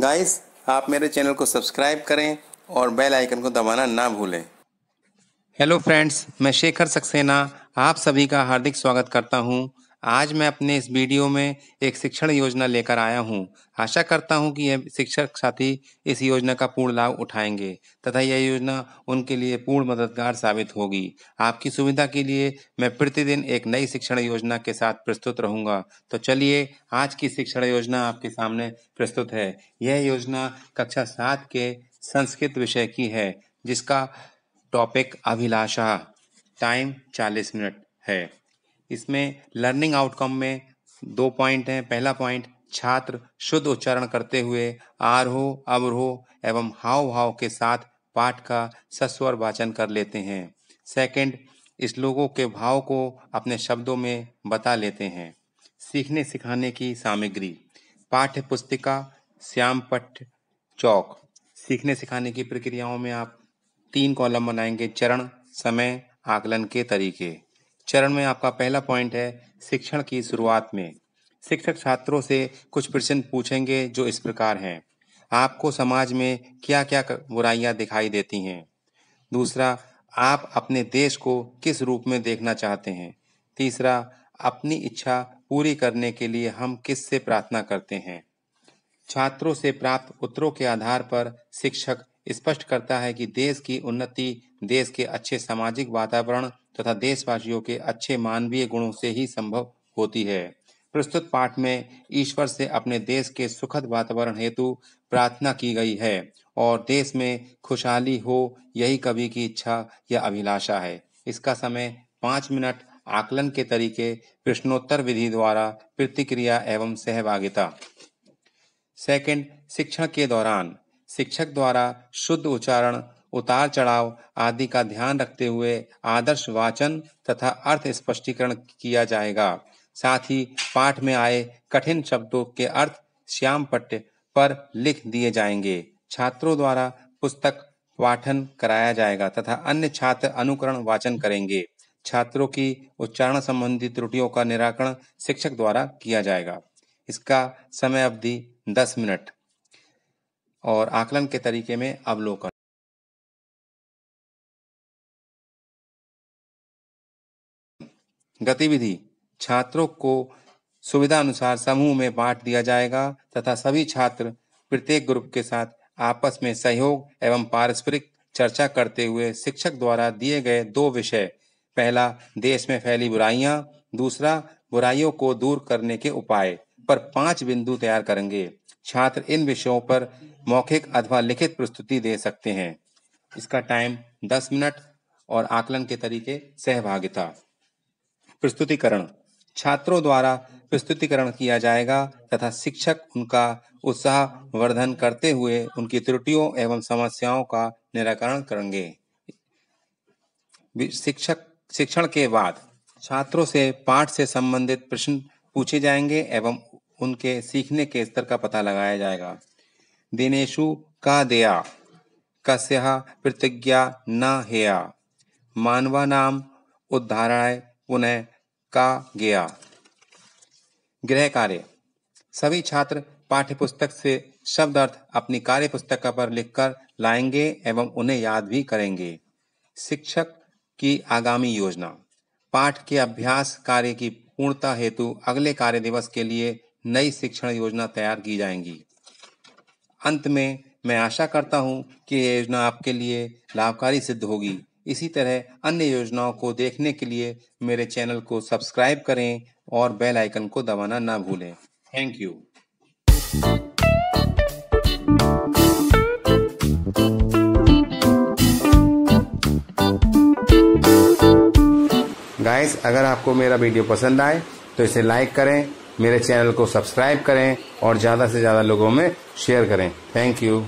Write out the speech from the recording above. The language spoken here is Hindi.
गाइस आप मेरे चैनल को सब्सक्राइब करें और बेल आइकन को दबाना ना भूलें हेलो फ्रेंड्स मैं शेखर सक्सेना आप सभी का हार्दिक स्वागत करता हूं आज मैं अपने इस वीडियो में एक शिक्षण योजना लेकर आया हूं। आशा करता हूं कि यह शिक्षक साथी इस योजना का पूर्ण लाभ उठाएंगे तथा यह योजना उनके लिए पूर्ण मददगार साबित होगी आपकी सुविधा के लिए मैं प्रतिदिन एक नई शिक्षण योजना के साथ प्रस्तुत रहूंगा तो चलिए आज की शिक्षण योजना आपके सामने प्रस्तुत है यह योजना कक्षा सात के संस्कृत विषय की है जिसका टॉपिक अभिलाषा टाइम चालीस मिनट है इसमें लर्निंग आउटकम में दो पॉइंट हैं पहला पॉइंट छात्र शुद्ध उच्चारण करते हुए आरोह हो एवं हाव भाव के साथ पाठ का सस्वर वाचन कर लेते हैं सेकंड श्लोकों के भाव को अपने शब्दों में बता लेते हैं सीखने सिखाने की सामग्री पाठ्य पुस्तिका श्याम पठ चौक सीखने सिखाने की प्रक्रियाओं में आप तीन कॉलम बनाएंगे चरण समय आकलन के तरीके चरण में आपका पहला पॉइंट है शिक्षण की शुरुआत में शिक्षक छात्रों से कुछ प्रश्न पूछेंगे जो इस प्रकार हैं आपको समाज में क्या क्या बुराइयां दिखाई देती हैं दूसरा आप अपने देश को किस रूप में देखना चाहते हैं तीसरा अपनी इच्छा पूरी करने के लिए हम किस से प्रार्थना करते हैं छात्रों से प्राप्त उत्तरों के आधार पर शिक्षक स्पष्ट करता है कि देश की उन्नति देश के अच्छे सामाजिक वातावरण तथा देशवासियों के अच्छे मानवीय गुणों से ही संभव होती है प्रस्तुत पाठ में ईश्वर से अपने देश के सुखद वातावरण हेतु प्रार्थना की गई है और देश में खुशहाली हो यही कवि की इच्छा या अभिलाषा है इसका समय पांच मिनट आकलन के तरीके प्रश्नोत्तर विधि द्वारा प्रतिक्रिया एवं सहभागिता सेकंड शिक्षण के दौरान शिक्षक द्वारा शुद्ध उच्चारण उतार चढ़ाव आदि का ध्यान रखते हुए आदर्श वाचन तथा अर्थ स्पष्टीकरण किया जाएगा साथ ही पाठ में आए कठिन शब्दों के अर्थ श्याम पट्ट पर लिख दिए जाएंगे छात्रों द्वारा पुस्तक पाठन कराया जाएगा तथा अन्य छात्र अनुकरण वाचन करेंगे छात्रों की उच्चारण संबंधी त्रुटियों का निराकरण शिक्षक द्वारा किया जाएगा इसका समय अवधि दस मिनट और आकलन के तरीके में अवलोकन गतिविधि छात्रों को सुविधा अनुसार समूह में बांट दिया जाएगा तथा सभी छात्र प्रत्येक ग्रुप के साथ आपस में सहयोग एवं पारस्परिक चर्चा करते हुए शिक्षक द्वारा दिए गए दो विषय पहला देश में फैली बुराइयां दूसरा बुराइयों को दूर करने के उपाय पर पांच बिंदु तैयार करेंगे छात्र इन विषयों पर मौखिक अथवा लिखित प्रस्तुति दे सकते हैं इसका टाइम दस मिनट और आकलन के तरीके सहभागिता प्रस्तुतिकरण छात्रों द्वारा प्रस्तुतिकरण किया जाएगा तथा शिक्षक उनका उत्साह वर्धन करते हुए उनकी त्रुटियों एवं समस्याओं का निराकरण करेंगे शिक्षक शिक्षण के बाद छात्रों से पाठ से संबंधित प्रश्न पूछे जाएंगे एवं उनके सीखने के स्तर का पता लगाया जाएगा दिनेशु का दया कस्या प्रतिज्ञा न हेया मानवा नाम उद्धाराय पुनः का गया गृह कार्य सभी छात्र पाठ्य पुस्तक से शब्द अर्थ अपनी कार्य पुस्तक पर लिखकर लाएंगे एवं उन्हें याद भी करेंगे शिक्षक की आगामी योजना पाठ के अभ्यास कार्य की पूर्णता हेतु अगले कार्य दिवस के लिए नई शिक्षण योजना तैयार की जाएंगी अंत में मैं आशा करता हूं कि यह योजना आपके लिए लाभकारी सिद्ध होगी इसी तरह अन्य योजनाओं को देखने के लिए मेरे चैनल को सब्सक्राइब करें और बेल आइकन को दबाना ना भूलें थैंक यू गाइस अगर आपको मेरा वीडियो पसंद आए तो इसे लाइक करें मेरे चैनल को सब्सक्राइब करें और ज़्यादा से ज़्यादा लोगों में शेयर करें थैंक यू